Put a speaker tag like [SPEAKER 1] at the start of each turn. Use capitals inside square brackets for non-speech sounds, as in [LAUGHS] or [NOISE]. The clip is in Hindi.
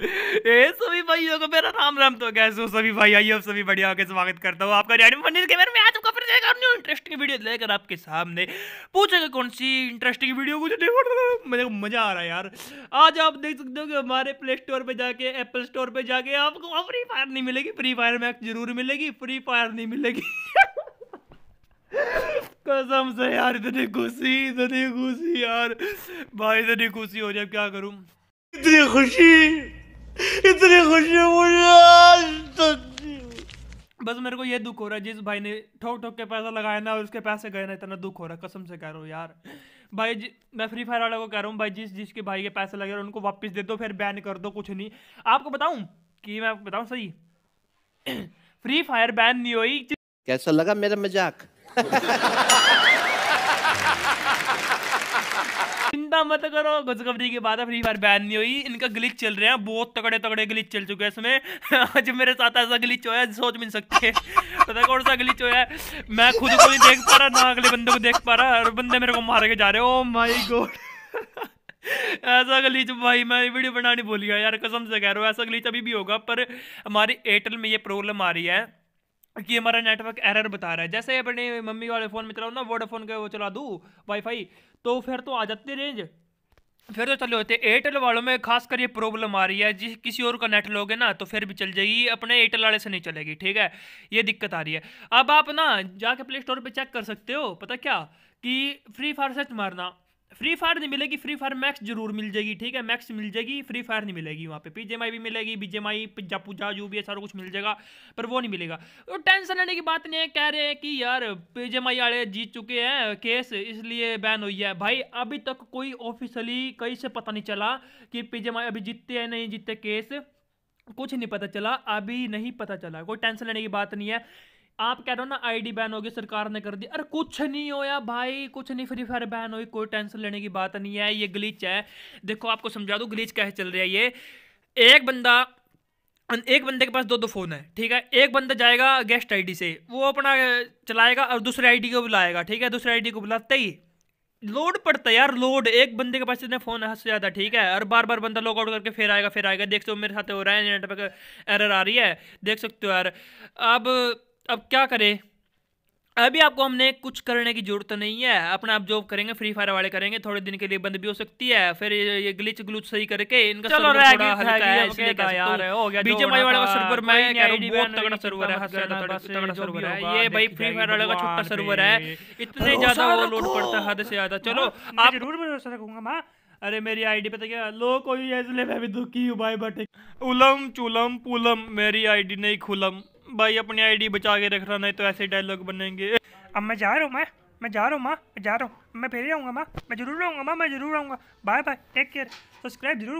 [SPEAKER 1] [LAUGHS] सभी भाइयों को मेरा राम राम तो कैसे हो सभी भाई आइए आप सभी बढ़िया होकर स्वागत करता हूँ आपका रेडमी पनीर के बारे में आज आपका फिर से एक न्यू इंटरेस्टिंग वीडियो लेकर आपके सामने पूछेगा कौन सी इंटरेस्टिंग वीडियो मुझे मुझे मज़ा आ रहा है यार आज आप देख सकते हो कि हमारे प्ले स्टोर पर जाके एप्पल स्टोर पर जाके आपको फ्री फायर नहीं मिलेगी फ्री फायर मैक्स जरूर मिलेगी फ्री फायर नहीं मिलेगी [LAUGHS] कसम से यार इतनी खुशी इतनी खुशी यार भाई इतनी खुशी हो जाए क्या करूँ इतनी खुशी इतनी खुशी मुझे आज तक बस मेरे को ये दुख हो रहा है जिस भाई ने ठोक ठोक के पैसा लगाया ना और उसके पैसे गए ना इतना दुख हो रहा है कसम से कह रहा हूँ यार भाई जी मैं फ्री फायर वाले को कह रहा हूँ भाई जिस जिसके भाई के पैसे लगे उनको वापस दे दो फिर बैन कर दो कुछ नहीं आपको बताऊँ कि मैं आपको बताऊँ सही फ्री फायर बैन नहीं हुई कैसा लगा मेरा मजाक [LAUGHS] चिंता मत करो खुशखबरी की बात है फ्री फायर बैन नहीं हुई इनका ग्लिच चल रहे हैं बहुत तगड़े तगड़े ग्लिच चल चुके हैं इसमें [LAUGHS] आज मेरे साथ ऐसा ग्लिच होया सोच भी नहीं सकते [LAUGHS] पता कौन सा ग्लिच होया मैं खुद को नहीं देख पा रहा ना अगले बंदे को देख पा रहा और बंदे मेरे को मार के जा रहे हो माई गोड ऐसा गलीच भाई मैं वीडियो बनानी भूल गया यार कसम से कह रहा हूँ ऐसा गलीच अभी भी होगा पर हमारी एयरटेल में ये प्रॉब्लम आ रही है कि हमारा नेटवर्क एरर बता रहा है जैसे अपने मम्मी वाले फ़ोन में चलाओ ना वोडाफोन का वो चला दूँ वाईफाई तो फिर तो आ जाती रेंज फिर तो चले होते एयरटेल वालों में खासकर ये प्रॉब्लम आ रही है जिस किसी और का नेट लोगे ना तो फिर भी चल जाएगी अपने एयरटेल वाले से नहीं चलेगी ठीक है ये दिक्कत आ रही है अब आप ना जाके प्ले स्टोर पर चेक कर सकते हो पता क्या कि फ्री फायर सर्च मारना फ्री फायर नहीं मिलेगी फ्री फायर मैक्स जरूर मिल जाएगी ठीक है मैक्स मिल जाएगी फ्री फायर नहीं मिलेगी वहाँ पे पीजेमाई भी मिलेगी पिज्जा पुजा जो भी है सारा कुछ मिल जाएगा पर वो नहीं मिलेगा तो टेंशन लेने की बात नहीं है कह रहे हैं कि यार पीजेमाई वाले जीत चुके हैं केस इसलिए बैन हुई है भाई अभी तक कोई ऑफिशली कहीं से पता नहीं चला कि पीजेमाई अभी जीतते हैं नहीं जीतते केस कुछ नहीं पता चला अभी नहीं पता चला कोई टेंशन लेने की बात नहीं है आप कह रहे हो ना आईडी बैन होगी सरकार ने कर दी अरे कुछ नहीं होया भाई कुछ नहीं फ्री फायर बैन हुई कोई टेंशन लेने की बात नहीं है ये ग्लिच है देखो आपको समझा दूँ ग्लिच कैसे चल रहा है ये एक बंदा एक बंदे के पास दो दो फोन है ठीक है एक बंदा जाएगा गेस्ट आईडी से वो अपना चलाएगा और दूसरे आईडी को बुलाएगा ठीक है दूसरे आईडी को बुलाते ही लोड पड़ता है यार लोड एक बंदे के पास इतने फोन है से ज़्यादा ठीक है और बार बार बंदा लॉकआउट करके फिर आएगा फिर आएगा देख सकते हो मेरे साथ हो रहा है नेटवर्क एरर आ रही है देख सकते हो यार अब अब क्या करें अभी आपको हमने कुछ करने की ज़रूरत नहीं है अपना आप जॉब करेंगे फ्री फायर वाले करेंगे थोड़े दिन के लिए बंद भी हो सकती है फिर ये ग्लिच ग्लूच सही करके इनका चलो रह थोड़ा है इसलिए सर्वर तो मैं कह रहा हूं बहुत तगड़ा सर्वर है ये भाई फ्री फायर वाले का छोटा सर्वर है इतने ज्यादा वो लोड पड़ता है हद से ज्यादा हाँ, चलो आप जरूर भरोसा रखूंगा मां अरे मेरी आईडी पता तो क्या लो कोई मैं भी दुखी हूँ भाई बटे उलम चुलम पुलम मेरी आईडी नहीं खुलम भाई अपनी आईडी बचा के रख रहा नहीं तो ऐसे डायलॉग बनेंगे अब मैं जा रहा हूँ मैं मैं जा रहा हूँ माँ मैं जा रहा हूँ मैं फिर आऊँगा माँ मैं जरूर आऊँगा माँ मैं जरूर आऊँगा bye bye take care subscribe जरूर